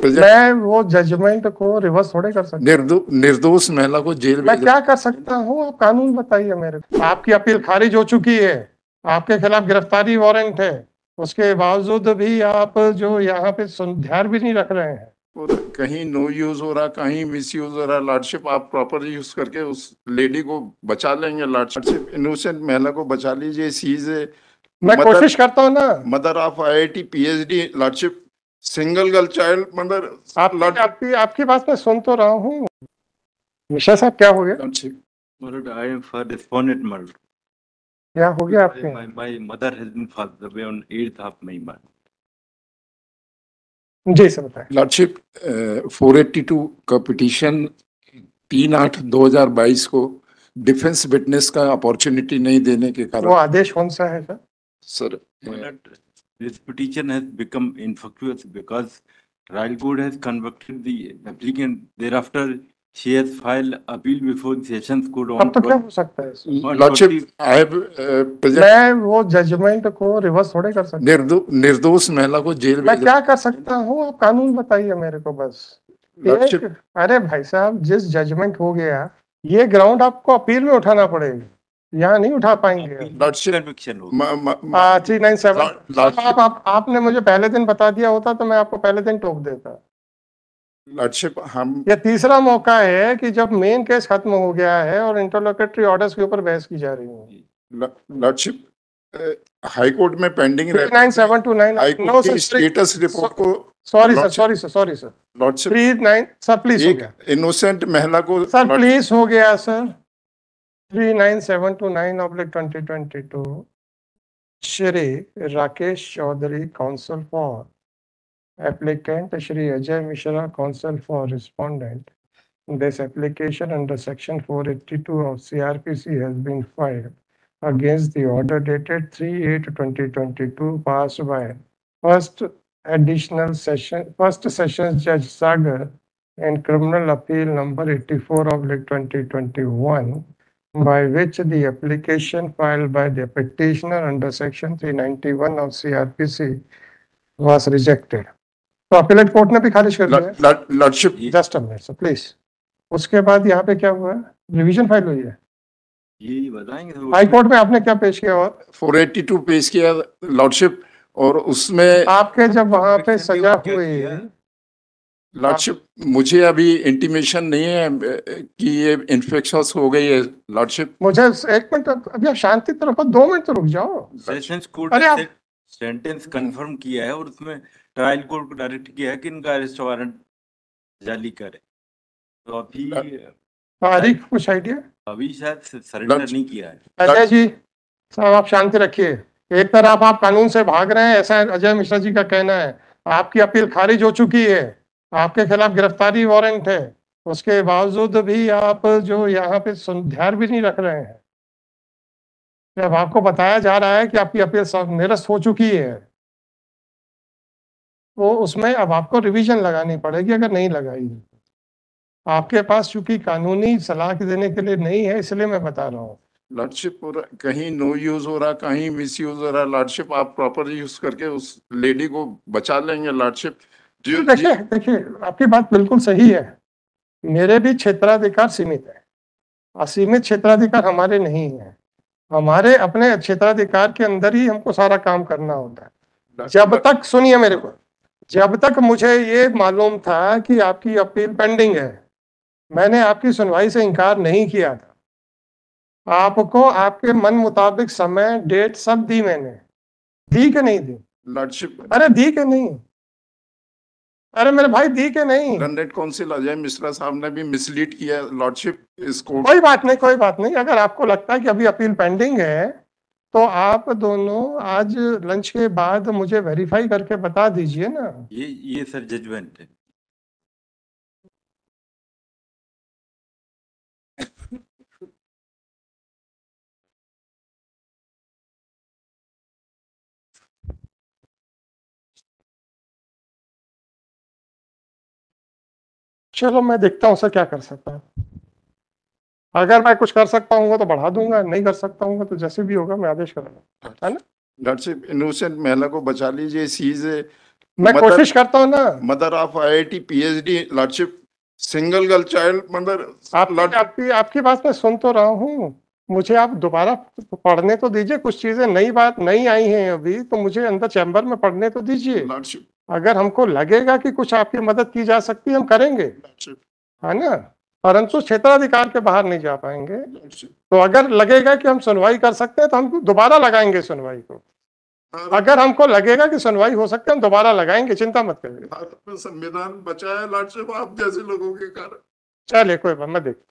Present मैं वो judgement को रिवर्स थोड़े कर सकता निर्दो, निर्दोष महिला को जेल मैं क्या कर सकता हूँ आप कानून बताइए मेरे को आपकी अपील खारिज हो चुकी है आपके खिलाफ गिरफ्तारी वारंट है उसके बावजूद भी आप जो यहाँ पे ध्यान भी नहीं रख रहे हैं और तो कहीं नो यूज हो रहा कहीं मिस यूज हो रहा लॉर्डशिप आप प्रॉपर यूज करके उस लेडी को बचा लेंगे लॉर्डशिप इनोसेंट महिला को बचा लीजिए सीज मैं कोशिश करता हूँ ना mother of I I T P H D lordship single girl child मतलब आप, लड़... आपकी आपकी बात मैं सुन तो रहा हूँ मिश्रा साहब क्या हो गया I am for deponent murder क्या हो गया आपके my mother has been passed away on 8th of May month जी सर बताएं लॉर्डशिप 482 का पिटीशन 3 आठ 2022 को डिफेंस विटनेस का अपॉर्चुनिटी नहीं देने के कारण वो आदेश कौन सा है sir sir This petition has become infructuous because trial court has convicted the applicant. Thereafter, she has filed appeal before the sessions court on. तब तो क्या हो सकता है? Lordship, I have present. मैं वो जजमेंट को रिवर्स थोड़े कर सकता निर्दो, निर्दोष महिला को जेल मैं क्या कर सकता हूँ आप कानून बताइए मेरे को बस एक, अरे भाई साहब जिस जजमेंट हो गया ये ग्राउंड आपको अपील में उठाना पड़ेगा यहाँ नहीं उठा पाएंगे हाँ, आप, आपने मुझे पहले दिन बता दिया होता तो मैं आपको पहले दिन टोक देता लॉर्डशिप हम यह तीसरा मौका है कि जब मेन केस खत्म हो गया है और इंटरलोकेटरी ऑर्डर्स के ऊपर बहस की जा रही है लॉर्डशिप हाई कोर्ट में पेंडिंग स्टेटस रिपोर्ट को sorry sir sorry sir sorry sir lordship please innocent महिला को सर प्लीज हो गया sir 39729 oblique 2022 Shri Rakesh Chaudhary, Counsel for Applicant, Shri Ajay Mishra, Counsel for Respondent. This application under Section 482 of CRPC has been filed against the order dated 3-8-2022 passed by First Additional Session, First Sessions Judge Sagar in Criminal Appeal Number 84 of 2021 by which the application filed by the petitioner under section 391 of CRPC was rejected. तो appellate court ने भी खारिज कर lordship just a minute please उसके बाद यहाँ पे क्या हुआ रिवीजन फाइल हुई है ये बताएंगे हाई तो कोर्ट में आपने क्या पेश किया और 482 पेश किया लॉर्डशिप और उसमें आपके जब वहां पे सजा हुई लॉर्डशिप मुझे अभी इंटीमेशन नहीं है कि ये इन्फेक्शस हो गई है लॉर्डशिप मुझे एक मिनट अभी आप शांति तरफ दो मिनट रुक जाओ सेशंस कोर्ट अरे आप सेंटेंस कंफर्म किया है और उसमें ट्रायल कोर्ट को डायरेक्ट किया है कि इनका अरेस्ट वारंट जारी करे तो अभी अरे कुछ आइडिया अभी शायद सरेंडर नहीं किया है अजय जी साहब आप शांति रखिए एक तरफ आप कानून से भाग रहे हैं ऐसा अजय मिश्रा जी का कहना है आपकी अपील खारिज हो चुकी है आपके खिलाफ गिरफ्तारी वारंट है उसके बावजूद भी आप जो यहाँ पे ध्यान भी नहीं रख रहे हैं जब आपको बताया जा रहा है कि आपकी अपील निरस्त हो चुकी है तो उसमें अब आपको रिवीजन लगानी पड़ेगी अगर नहीं लगाई आपके पास चूंकि कानूनी सलाह देने के लिए नहीं है इसलिए मैं बता रहा हूँ लॉर्डशिप कहीं नो यूज हो रहा कहीं मिस यूज हो रहा लॉर्डशिप आप प्रॉपर यूज करके उस लेडी को बचा लेंगे लॉर्डशिप तो देखिए देखिए आपकी बात बिल्कुल सही है मेरे भी क्षेत्राधिकार सीमित है असीमित क्षेत्राधिकार हमारे नहीं है हमारे अपने क्षेत्राधिकार के अंदर ही हमको सारा काम करना होता है जब तक सुनिए मेरे को जब तक मुझे ये मालूम था कि आपकी अपील पेंडिंग है मैंने आपकी सुनवाई से इनकार नहीं किया था आपको आपके मन मुताबिक समय डेट सब दी मैंने दी कि नहीं दी लॉर्डशिप अरे दी कि नहीं अरे मेरे भाई दी के नहीं learned counsel Ajay Mishra साहब ने भी मिसलीड किया लॉर्डशिप इसको कोई बात नहीं कोई बात नहीं अगर आपको लगता है कि अभी अपील पेंडिंग है तो आप दोनों आज लंच के बाद मुझे वेरीफाई करके बता दीजिए ना ये ये सर जजमेंट है चलो मैं देखता हूँ सर क्या कर सकता है अगर मैं कुछ कर सकता हूँ तो बढ़ा दूंगा नहीं कर सकता हूँ तो जैसे भी होगा मैं आदेश करूंगा है ना डॉक्टर साहब इनोसेंट महिला को बचा लीजिए सीज मैं मदर, कोशिश करता हूँ ना mother of IIT PhD lordship single girl child mother आप, आपकी आपकी बात मैं सुन तो रहा हूँ मुझे आप दोबारा पढ़ने तो दीजिए कुछ चीजें नई बात नई आई हैं अभी तो मुझे अंदर चैम्बर में पढ़ने तो दीजिए लॉर्डशिप अगर हमको लगेगा कि कुछ आपकी मदद की जा सकती है हम करेंगे है ना परंतु क्षेत्राधिकार के बाहर नहीं जा पाएंगे तो अगर लगेगा कि हम सुनवाई कर सकते हैं तो हम दोबारा लगाएंगे सुनवाई को अगर हमको लगेगा कि सुनवाई हो सकती है हम दोबारा लगाएंगे चिंता मत करिए संविधान बचाया है आप जैसे लोगों के कारण चलिए कोई बात मैं देखता